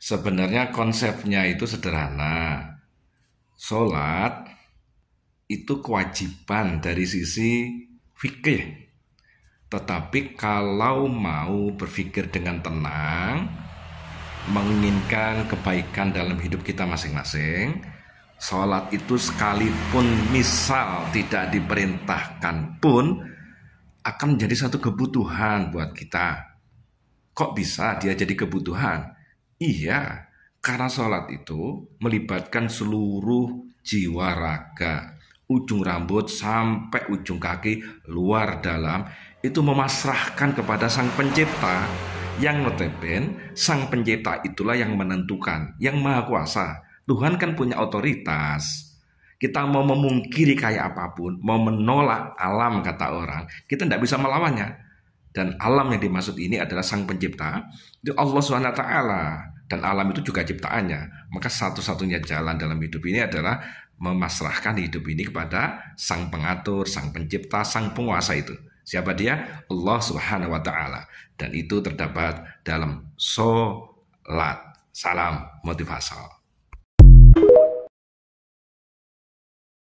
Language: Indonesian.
Sebenarnya konsepnya itu sederhana. Sholat itu kewajiban dari sisi fikih. Tetapi kalau mau berpikir dengan tenang, menginginkan kebaikan dalam hidup kita masing-masing, sholat itu sekalipun misal tidak diperintahkan pun akan menjadi satu kebutuhan buat kita. Kok bisa dia jadi kebutuhan? Iya, karena sholat itu melibatkan seluruh jiwa raga, ujung rambut sampai ujung kaki luar dalam itu memasrahkan kepada sang pencipta yang notepen, sang pencipta itulah yang menentukan yang maha kuasa Tuhan kan punya otoritas kita mau memungkiri kayak apapun mau menolak alam kata orang kita tidak bisa melawannya dan alam yang dimaksud ini adalah sang pencipta itu Allah swt dan alam itu juga ciptaannya maka satu-satunya jalan dalam hidup ini adalah memasrahkan hidup ini kepada sang pengatur sang pencipta sang penguasa itu siapa dia Allah subhanahu wa taala dan itu terdapat dalam solat salam motivasi